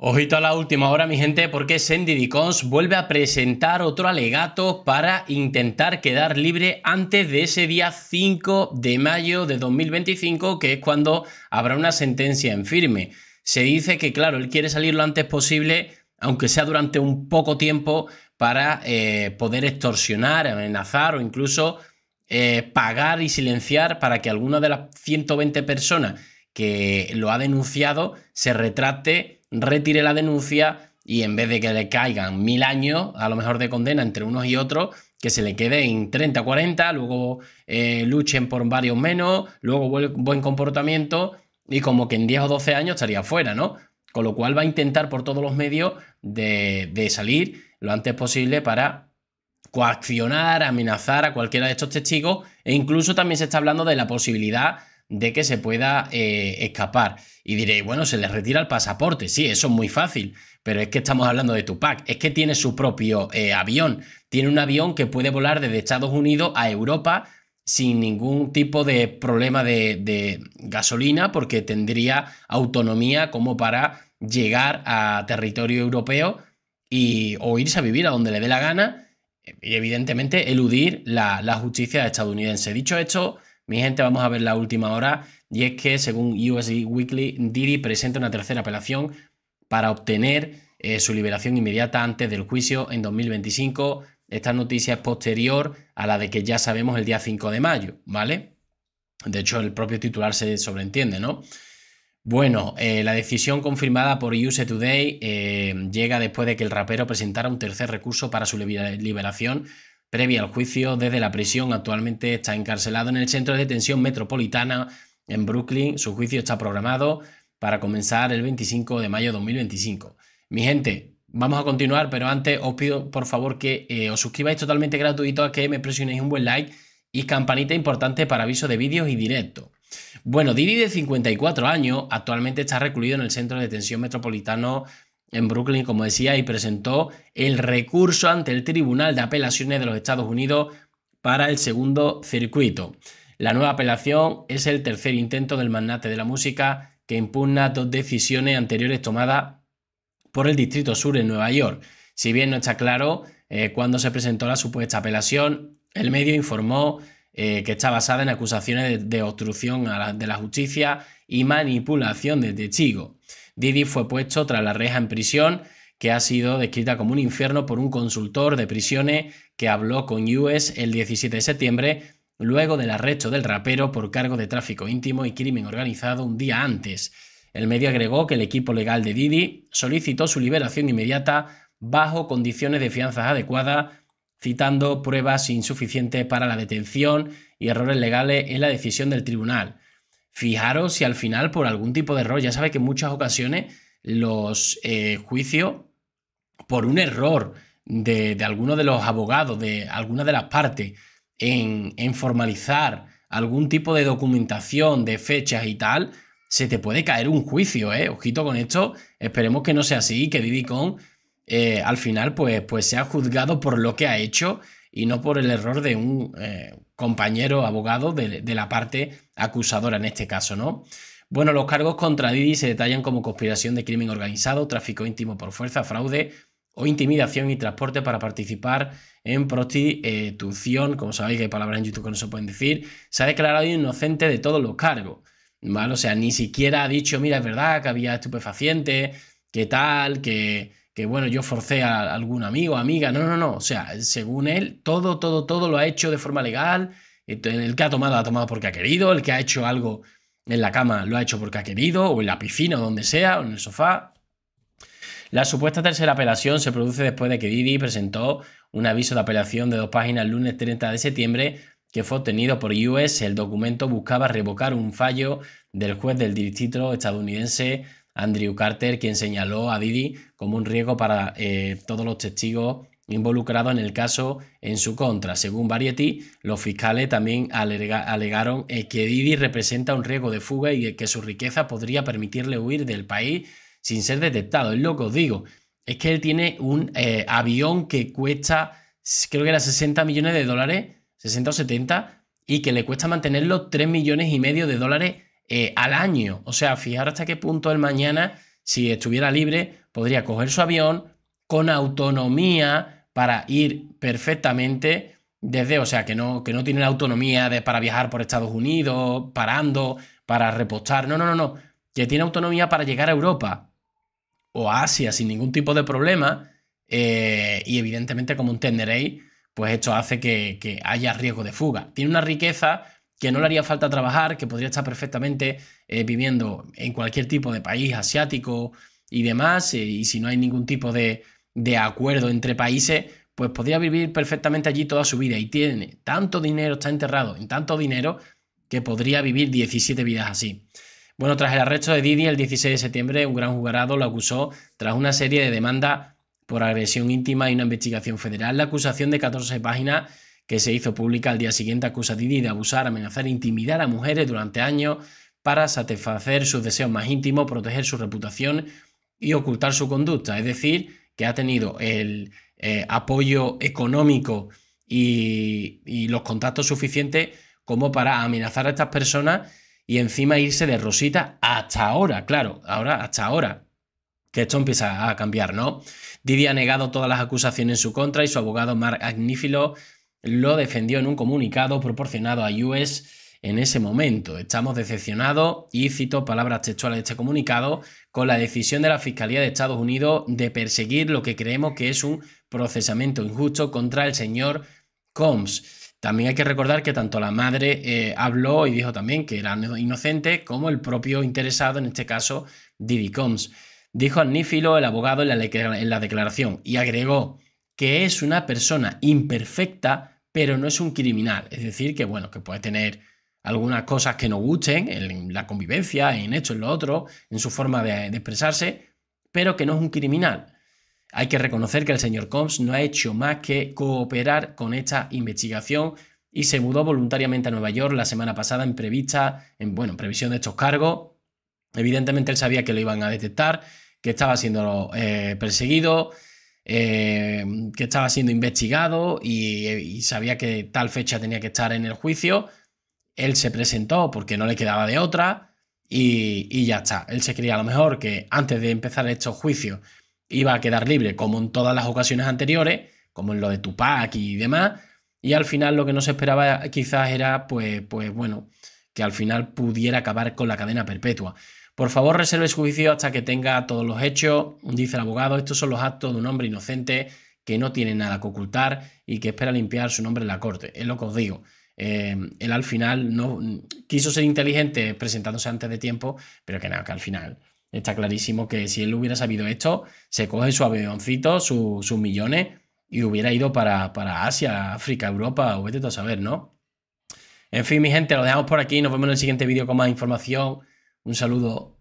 Ojito a la última hora, mi gente, porque Sandy Dicons vuelve a presentar otro alegato para intentar quedar libre antes de ese día 5 de mayo de 2025, que es cuando habrá una sentencia en firme. Se dice que, claro, él quiere salir lo antes posible, aunque sea durante un poco tiempo, para eh, poder extorsionar, amenazar o incluso eh, pagar y silenciar para que alguna de las 120 personas que lo ha denunciado se retrate retire la denuncia y en vez de que le caigan mil años, a lo mejor de condena entre unos y otros, que se le quede en 30, 40, luego eh, luchen por varios menos, luego buen comportamiento y como que en 10 o 12 años estaría fuera, ¿no? Con lo cual va a intentar por todos los medios de, de salir lo antes posible para coaccionar, amenazar a cualquiera de estos testigos e incluso también se está hablando de la posibilidad de que se pueda eh, escapar. Y diré bueno, se le retira el pasaporte. Sí, eso es muy fácil, pero es que estamos hablando de Tupac. Es que tiene su propio eh, avión. Tiene un avión que puede volar desde Estados Unidos a Europa sin ningún tipo de problema de, gasolina, porque tendría autonomía como para llegar a territorio europeo y, o irse a vivir a donde le dé la gana y evidentemente eludir la, la justicia estadounidense. Dicho esto, mi gente, vamos a ver la última hora y es que según USA Weekly, Didi presenta una tercera apelación para obtener eh, su liberación inmediata antes del juicio en 2025. Esta noticia es posterior a la de que ya sabemos el día 5 de mayo, ¿vale? De hecho, el propio titular se sobreentiende, ¿no? Bueno, eh, la decisión confirmada por USA Today eh, llega después de que el rapero presentara un tercer recurso para su liberación previa al juicio desde la prisión. Actualmente está encarcelado en el Centro de Detención Metropolitana en Brooklyn. Su juicio está programado para comenzar el 25 de mayo de 2025. Mi gente, vamos a continuar, pero antes os pido por favor que eh, os suscribáis totalmente gratuito, a que me presionéis un buen like y campanita importante para aviso de vídeos y directo. Bueno, Didi de 54 años actualmente está recluido en el Centro de Detención Metropolitano en Brooklyn, como decía, y presentó el recurso ante el Tribunal de Apelaciones de los Estados Unidos para el segundo circuito. La nueva apelación es el tercer intento del magnate de la música que impugna dos decisiones anteriores tomadas por el Distrito Sur en Nueva York. Si bien no está claro eh, cuándo se presentó la supuesta apelación, el medio informó eh, que está basada en acusaciones de, obstrucción de la justicia y manipulación desde testigos. Didi fue puesto tras la reja en prisión, que ha sido descrita como un infierno por un consultor de prisiones que habló con US el 17 de septiembre, luego del arresto del rapero por cargo de tráfico íntimo y crimen organizado un día antes. El medio agregó que el equipo legal de Didi solicitó su liberación inmediata bajo condiciones de fianzas adecuadas, citando pruebas insuficientes para la detención y errores legales en la decisión del tribunal. Fijaros si al final por algún tipo de error, ya sabéis que en muchas ocasiones los eh, juicios por un error de, alguno de los abogados, de alguna de las partes, en, formalizar algún tipo de documentación de fechas y tal, se te puede caer un juicio, ¿eh? Ojito con esto, esperemos que no sea así, que Diddy Kong eh, al final pues, pues sea juzgado por lo que ha hecho y no por el error de un eh, compañero abogado de, la parte acusadora en este caso, ¿no? Bueno, los cargos contra Didi se detallan como conspiración de crimen organizado, tráfico íntimo por fuerza, fraude o intimidación y transporte para participar en prostitución, como sabéis que hay palabras en YouTube que no se pueden decir, se ha declarado inocente de todos los cargos, ¿vale? O sea, ni siquiera ha dicho, mira, es verdad que había estupefacientes, que tal, que, que bueno, yo forcé a algún amigo, amiga, no, no, no, o sea, según él, todo, todo, todo lo ha hecho de forma legal, el que ha tomado ha tomado porque ha querido, el que ha hecho algo en la cama lo ha hecho porque ha querido, o en la piscina, o donde sea, o en el sofá. La supuesta tercera apelación se produce después de que Didi presentó un aviso de apelación de dos páginas el lunes 30 de septiembre que fue obtenido por US. El documento buscaba revocar un fallo del juez del distrito estadounidense Andrew Carter, quien señaló a Didi como un riesgo para eh, todos los testigos involucrados en el caso en su contra. Según Variety, los fiscales también alegaron eh, que Didi representa un riesgo de fuga y que su riqueza podría permitirle huir del país sin ser detectado. Es lo que os digo, es que él tiene un eh, avión que cuesta, creo que era 60 millones de dólares, 60 o 70, y que le cuesta mantenerlo 3 millones y medio de dólares eh, al año. O sea, fijar hasta qué punto el mañana, si estuviera libre, podría coger su avión con autonomía para ir perfectamente desde, o sea, que no, que no tiene la autonomía de, para viajar por Estados Unidos, parando, para repostar. No, no, no, no. Que tiene autonomía para llegar a Europa o Asia sin ningún tipo de problema. Eh, y evidentemente, como entenderéis, pues esto hace que, que haya riesgo de fuga. Tiene una riqueza que no le mm. haría falta trabajar, que podría estar perfectamente eh, viviendo en cualquier tipo de país asiático y demás, eh, y si no hay ningún tipo de, de, acuerdo entre países, pues podría vivir perfectamente allí toda su vida y tiene tanto dinero, está enterrado en tanto dinero que podría vivir 17 vidas así. Bueno, tras el arresto de Didi el 16 de septiembre, un gran jugarado lo acusó tras una serie de demandas por agresión íntima y una investigación federal. La acusación de 14 páginas que se hizo pública al día siguiente, acusa a Didi de abusar, amenazar e intimidar a mujeres durante años para satisfacer sus deseos más íntimos, proteger su reputación y ocultar su conducta. Es decir, que ha tenido el eh, apoyo económico y, los contactos suficientes como para amenazar a estas personas y encima irse de Rosita hasta ahora, claro, ahora hasta ahora. Que esto empieza a cambiar, ¿no? Didi ha negado todas las acusaciones en su contra y su abogado Mark Agnifilo lo defendió en un comunicado proporcionado a US en ese momento. Estamos decepcionados, y cito palabras textuales de este comunicado, con la decisión de la Fiscalía de Estados Unidos de perseguir lo que creemos que es un procesamiento injusto contra el señor Combs. También hay que recordar que tanto la madre eh, habló y dijo también que era inocente, como el propio interesado, en este caso Didi Combs. Dijo anífilo el abogado, en la declaración, y agregó, que es una persona imperfecta, pero no es un criminal. Es decir, que bueno, que puede tener algunas cosas que no gusten en la convivencia, en esto, en lo otro, en su forma de, expresarse, pero que no es un criminal. Hay que reconocer que el señor Combs no ha hecho más que cooperar con esta investigación y se mudó voluntariamente a Nueva York la semana pasada en prevista, en, bueno, previsión de estos cargos. Evidentemente él sabía que lo iban a detectar, que estaba siendo eh, perseguido, eh, que estaba siendo investigado y, sabía que tal fecha tenía que estar en el juicio. Él se presentó porque no le quedaba de otra y, ya está. Él se creía a lo mejor que antes de empezar estos juicios iba a quedar libre, como en todas las ocasiones anteriores, como en lo de Tupac y demás. Y al final lo que no se esperaba quizás era, pues, pues bueno, que al final pudiera acabar con la cadena perpetua. Por favor, reserve su juicio hasta que tenga todos los hechos, dice el abogado. Estos son los actos de un hombre inocente que no tiene nada que ocultar y que espera limpiar su nombre en la corte. Es lo que os digo. Eh, él al final no quiso ser inteligente presentándose antes de tiempo, pero que nada, que al final está clarísimo que si él hubiera sabido esto, se coge su avioncito, sus millones y hubiera ido para, para Asia, África, Europa, o vete a saber, ¿no? En fin, mi gente, lo dejamos por aquí. Nos vemos en el siguiente vídeo con más información. Un saludo.